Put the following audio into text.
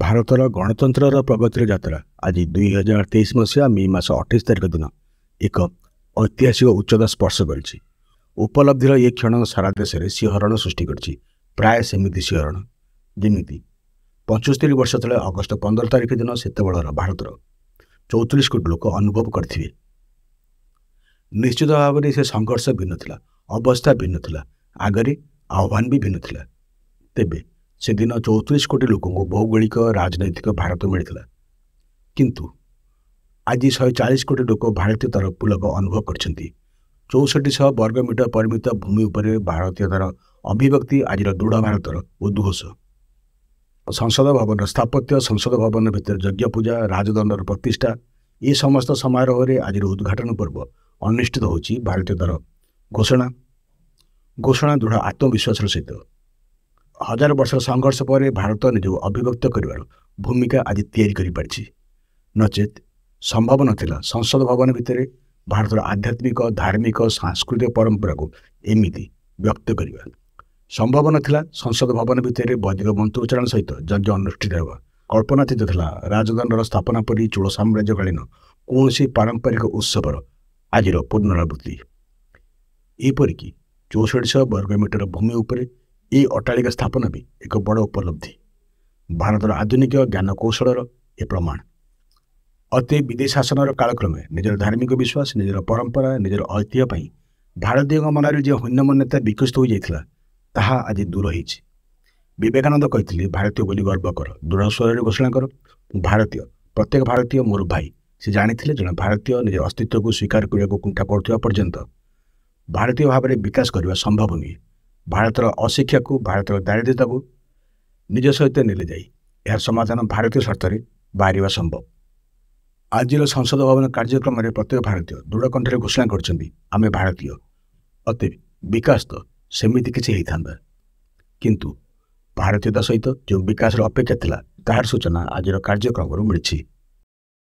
ଭାରତର ଗଣତନ୍ତ୍ରର ପ୍ରଗତିର ଯାତ୍ରା ଆଜି ଦୁଇ ହଜାର ତେଇଶ ମସିହା ମେ ମାସ ଅଠେଇଶ ତାରିଖ ଦିନ ଏକ ଐତିହାସିକ ଉଚ୍ଚତା ସ୍ପର୍ଶ କରିଛି ଉପଲବ୍ଧିର ଏ କ୍ଷଣ ସାରା ଦେଶରେ ଶିହରଣ ସୃଷ୍ଟି କରିଛି ପ୍ରାୟ ସେମିତି ଶିହରଣ ଯେମିତି ପଞ୍ଚସ୍ତରୀ ବର୍ଷ ତଳେ ଅଗଷ୍ଟ ପନ୍ଦର ତାରିଖ ଦିନ ସେତେବେଳର ଭାରତର ଚଉତିରିଶ କୋଟି ଲୋକ ଅନୁଭବ କରିଥିବେ ନିଶ୍ଚିତ ଭାବରେ ସେ ସଂଘର୍ଷ ଭିନ୍ନ ଥିଲା ଅବସ୍ଥା ଭିନ୍ନ ଥିଲା ଆଗରେ ଆହ୍ୱାନ ବି ଭିନ୍ନ ଥିଲା ତେବେ ସେଦିନ ଚଉତିରିଶ କୋଟି ଲୋକଙ୍କୁ ଭୌଗୋଳିକ ରାଜନୈତିକ ଭାରତ ମିଳିଥିଲା କିନ୍ତୁ ଆଜି ଶହେ ଚାଳିଶ କୋଟି ଲୋକ ଭାରତୀୟତାର ପୁଲକ ଅନୁଭବ କରିଛନ୍ତି ଚଉଷଠି ଶହ ମିଟର ପରିମିତ ଭୂମି ଉପରେ ଭାରତୀୟତାର ଅଭିବ୍ୟକ୍ତି ଆଜିର ଦୃଢ଼ ଭାରତର ଉଦ୍ଘୋଷ ସଂସଦ ଭବନର ସ୍ଥାପତ୍ୟ ସଂସଦ ଭବନ ଭିତରେ ଯଜ୍ଞ ପୂଜା ରାଜଦଣ୍ଡର ପ୍ରତିଷ୍ଠା ଏ ସମସ୍ତ ସମାରୋହରେ ଆଜିର ଉଦ୍ଘାଟନ ପର୍ବ ଅନୁଷ୍ଠିତ ହେଉଛି ଭାରତୀୟତାର ଘୋଷଣା ଘୋଷଣା ଦୃଢ଼ ଆତ୍ମବିଶ୍ୱାସର ସହିତ ହଜାର ବର୍ଷର ସଂଘର୍ଷ ପରେ ଭାରତ ନିଜକୁ ଅଭିବ୍ୟକ୍ତ କରିବାର ଭୂମିକା ଆଜି ତିଆରି କରିପାରିଛି ନଚେତ୍ ସମ୍ଭବ ନଥିଲା ସଂସଦ ଭବନ ଭିତରେ ଭାରତର ଆଧ୍ୟାତ୍ମିକ ଧାର୍ମିକ ସାଂସ୍କୃତିକ ପରମ୍ପରାକୁ ଏମିତି ବ୍ୟକ୍ତ କରିବା ସମ୍ଭବ ନଥିଲା ସଂସଦ ଭବନ ଭିତରେ ବୈଦିକ ମନ୍ତ୍ର ଉଚ୍ଚାରଣ ସହିତ ଯଜ୍ଞ ଅନୁଷ୍ଠିତ ହେବା କଳ୍ପନାତୀତ ଥିଲା ରାଜଦଣ୍ଡର ସ୍ଥାପନା ପରି ଚୋଳ ସାମ୍ରାଜ୍ୟକାଳୀନ କୌଣସି ପାରମ୍ପରିକ ଉତ୍ସବର ଆଜିର ପୁନରାବୃତ୍ତି ଏପରିକି ଚଉଷଠିଶହ ବର୍ଗ ମିଟର ଭୂମି ଉପରେ ଏହି ଅଟ୍ଟାଳିକା ସ୍ଥାପନ ବି ଏକ ବଡ଼ ଉପଲବ୍ଧି ଭାରତର ଆଧୁନିକ ଜ୍ଞାନକୌଶଳର ଏ ପ୍ରମାଣ ଅତି ବିଦେଶ ଶାସନର କାଳକ୍ରମେ ନିଜର ଧାର୍ମିକ ବିଶ୍ୱାସ ନିଜର ପରମ୍ପରା ନିଜର ଐତିହ୍ୟ ପାଇଁ ଭାରତୀୟଙ୍କ ମନରେ ଯେଉଁ ହୀନମନ୍ୟତା ବିକଶିତ ହୋଇଯାଇଥିଲା ତାହା ଆଜି ଦୂର ହୋଇଛି ବିବେକାନନ୍ଦ କହିଥିଲେ ଭାରତୀୟ ବୋଲି ଗର୍ବ କର ଦୃଢ଼ ସ୍ୱରରେ ଘୋଷଣା କର ମୁଁ ଭାରତୀୟ ପ୍ରତ୍ୟେକ ଭାରତୀୟ ମୋର ଭାଇ ସେ ଜାଣିଥିଲେ ଜଣେ ଭାରତୀୟ ନିଜ ଅସ୍ତିତ୍ୱକୁ ସ୍ୱୀକାର କରିବାକୁ କୁଣ୍ଠା କରୁଥିବା ପର୍ଯ୍ୟନ୍ତ ଭାରତୀୟ ଭାବରେ ବିକାଶ କରିବା ସମ୍ଭବ ନୁହେଁ ଭାରତର ଅଶିକ୍ଷାକୁ ଭାରତର ଦାରିଦ୍ର୍ୟତାକୁ ନିଜ ସହିତ ନେଲେ ଯାଇ ଏହାର ସମାଧାନ ଭାରତୀୟ ସ୍ୱାର୍ଥରେ ବାହାରିବା ସମ୍ଭବ ଆଜିର ସଂସଦ ଭବନ କାର୍ଯ୍ୟକ୍ରମରେ ପ୍ରତ୍ୟେକ ଭାରତୀୟ ଦୃଢ଼ କଣ୍ଠରେ ଘୋଷଣା କରିଛନ୍ତି ଆମେ ଭାରତୀୟ ଅତି ବିକାଶ ତ ସେମିତି କିଛି ହୋଇଥାନ୍ତା କିନ୍ତୁ ଭାରତୀୟତା ସହିତ ଯେଉଁ ବିକାଶର ଅପେକ୍ଷା ଥିଲା ତାହାର ସୂଚନା ଆଜିର କାର୍ଯ୍ୟକ୍ରମରୁ ମିଳିଛି